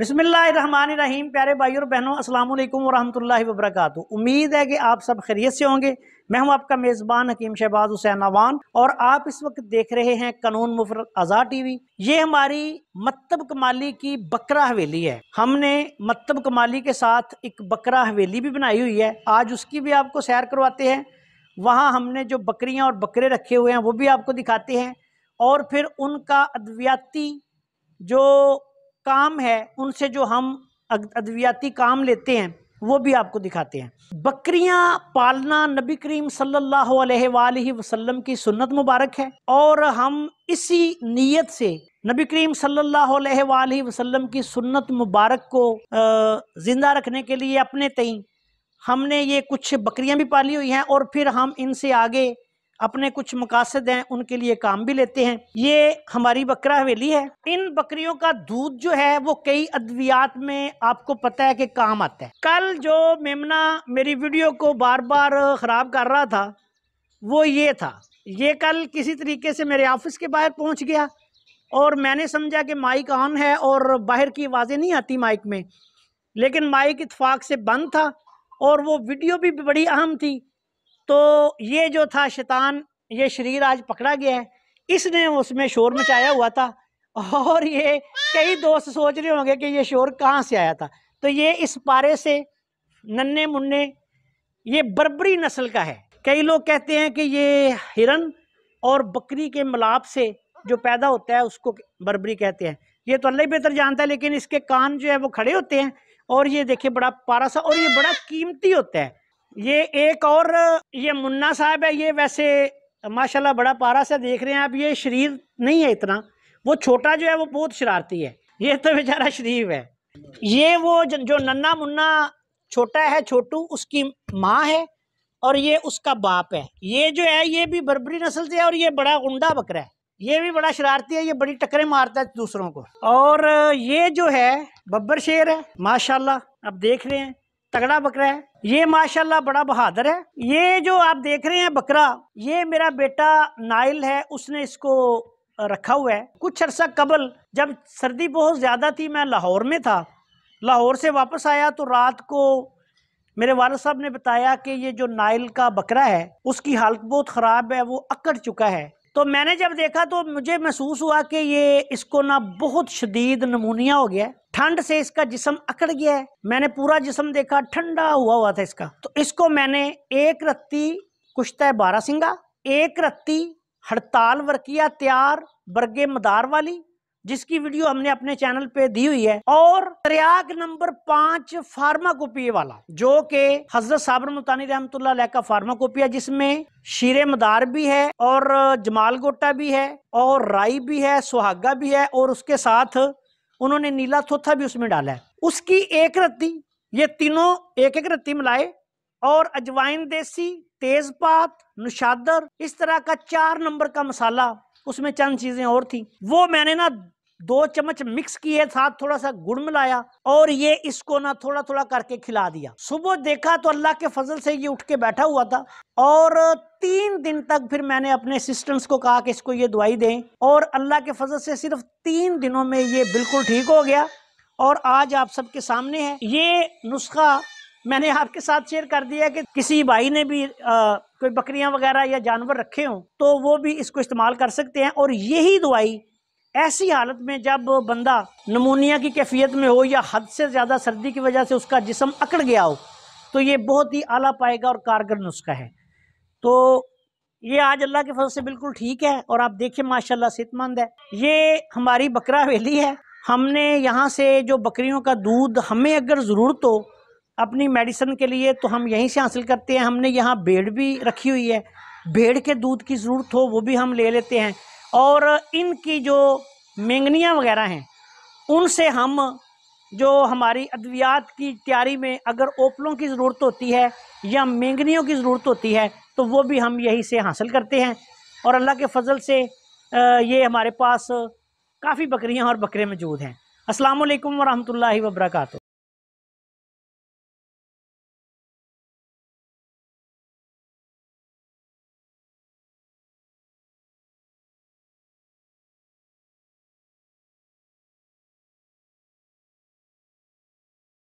बिसमीम प्यारे भाई और बहनों अल्लाम वरहमल वबरक उम्मीद है कि आप सब खैरियत से होंगे मैं हूं आपका मेज़बान हकीम शहबाज हुसैन अवान और आप इस वक्त देख रहे हैं कानून मुफर आज़ाद टीवी ये हमारी मतब कमाली की बकरा हवेली है हमने मतब कमाली के साथ एक बकरा हवेली भी बनाई हुई है आज उसकी भी आपको सैर करवाते हैं वहाँ हमने जो बकरियाँ और बकरे रखे हुए हैं वो भी आपको दिखाते हैं और फिर उनका अद्वियाती जो काम है उनसे जो हम अद्वियाती काम लेते हैं वो भी आपको दिखाते हैं बकरियां पालना नबी करीम सल्लल्लाहु अलैहि वसल्लम की सुन्नत मुबारक है और हम इसी नीयत से नबी करीम सल्लल्लाहु अलैहि वसल्लम की सुन्नत मुबारक को ज़िंदा रखने के लिए अपने तई हमने ये कुछ बकरियां भी पाली हुई हैं और फिर हम इनसे आगे अपने कुछ मकासद हैं उनके लिए काम भी लेते हैं ये हमारी बकरा हवेली है इन बकरियों का दूध जो है वो कई अद्वियात में आपको पता है कि काम आता है कल जो मेमना मेरी वीडियो को बार बार ख़राब कर रहा था वो ये था ये कल किसी तरीके से मेरे ऑफिस के बाहर पहुंच गया और मैंने समझा कि माइक ऑन है और बाहर की आवाज़ें नहीं आती माइक में लेकिन माइक इतफाक़ से बंद था और वो वीडियो भी बड़ी अहम थी तो ये जो था शैतान ये शरीर आज पकड़ा गया है इसने उसमें शोर मचाया हुआ था और ये कई दोस्त सोच रहे होंगे कि ये शोर कहाँ से आया था तो ये इस पारे से नन्हे मुन्ने ये बर्बरी नस्ल का है कई लोग कहते हैं कि ये हिरन और बकरी के मिलाप से जो पैदा होता है उसको बर्बरी कहते हैं ये तो अल्लाह ही बेहतर जानता है लेकिन इसके कान जो है वो खड़े होते हैं और ये देखिए बड़ा पारा सा और ये बड़ा कीमती होता है ये एक और ये मुन्ना साहब है ये वैसे माशाल्लाह बड़ा पारा से देख रहे हैं आप ये शरीर नहीं है इतना वो छोटा जो है वो बहुत शरारती है ये तो बेचारा शरीफ है ये वो जो नन्ना मुन्ना छोटा है छोटू उसकी माँ है और ये उसका बाप है ये जो है ये भी बरबरी नस्ल से है और ये बड़ा गुंडा बकरा है ये भी बड़ा शरारती है ये बड़ी टकरे मारता है दूसरों को और ये जो है बब्बर शेर है माशाल्लाह आप देख रहे हैं तगड़ा बकरा है ये माशाल्लाह बड़ा बहादुर है ये जो आप देख रहे हैं बकरा ये मेरा बेटा नाइल है उसने इसको रखा हुआ है कुछ अरसा कबल जब सर्दी बहुत ज़्यादा थी मैं लाहौर में था लाहौर से वापस आया तो रात को मेरे वाल साहब ने बताया कि ये जो नाइल का बकरा है उसकी हालत बहुत ख़राब है वो अकड़ चुका है तो मैंने जब देखा तो मुझे महसूस हुआ कि ये इसको ना बहुत शदीद नमूनिया हो गया है ठंड से इसका जिसम अकड़ गया है मैंने पूरा जिसम देखा ठंडा हुआ हुआ था इसका तो इसको मैंने एक रत्ती कुश्ता बारह सिंगा एक रत्ती हड़ताल वर्किया तैयार बरगे मदार वाली जिसकी वीडियो हमने अपने चैनल पे दी हुई है और त्रयाग नंबर पांच फार्माकोपिया वाला जो के हजरत साबर मुतानी रहमतुल्ला का फार्माकोपिया जिसमें शीरे मदार भी है और जमाल गोटा भी है और राई भी है सुहागा भी है और उसके साथ उन्होंने नीला थोथा भी उसमें डाला है उसकी एक रत्ती ये तीनों एक एक रत्ती मिलाए और अजवाइन देसी तेजपात नुशादर इस तरह का चार नंबर का मसाला उसमें चंद चीजें और थी वो मैंने ना दो चम्मच मिक्स किए साथ थोड़ा सा गुड़ मिलाया और ये इसको ना थोड़ा थोड़ा करके खिला दिया सुबह देखा तो अल्लाह के फजल से ये उठ के बैठा हुआ था और तीन दिन तक फिर मैंने अपने असिस्टेंट्स को कहा कि इसको ये दवाई दें और अल्लाह के फजल से सिर्फ तीन दिनों में ये बिल्कुल ठीक हो गया और आज आप सबके सामने है ये नुस्खा मैंने आपके साथ शेयर कर दिया कि किसी भाई ने भी आ, कोई बकरियां वगैरह या जानवर रखे हों तो वो भी इसको इस्तेमाल कर सकते हैं और यही दवाई ऐसी हालत में जब बंदा नमोनिया की कैफियत में हो या हद से ज़्यादा सर्दी की वजह से उसका जिसम अकड़ गया हो तो ये बहुत ही आला पाएगा और कारगर नुस्खा है तो ये आज अल्लाह के फसल से बिल्कुल ठीक है और आप देखिए माशाल्लाह सेहतमंद है ये हमारी बकरा हवेली है हमने यहाँ से जो बकरियों का दूध हमें अगर ज़रूरत हो अपनी मेडिसिन के लिए तो हम यहीं से हासिल करते हैं हमने यहाँ भेड़ भी रखी हुई है भेड़ के दूध की ज़रूरत हो वो भी हम ले लेते हैं और इनकी जो मेंगनियाँ वगैरह हैं उनसे हम जो हमारी अद्वियात की तैयारी में अगर ओपलों की ज़रूरत होती है या मेंगनियों की ज़रूरत होती है तो वो भी हम यहीं से हासिल करते हैं और अल्लाह के फजल से ये हमारे पास काफ़ी बकरियाँ और बकरे मौजूद हैं असलकम वरहमल वर्का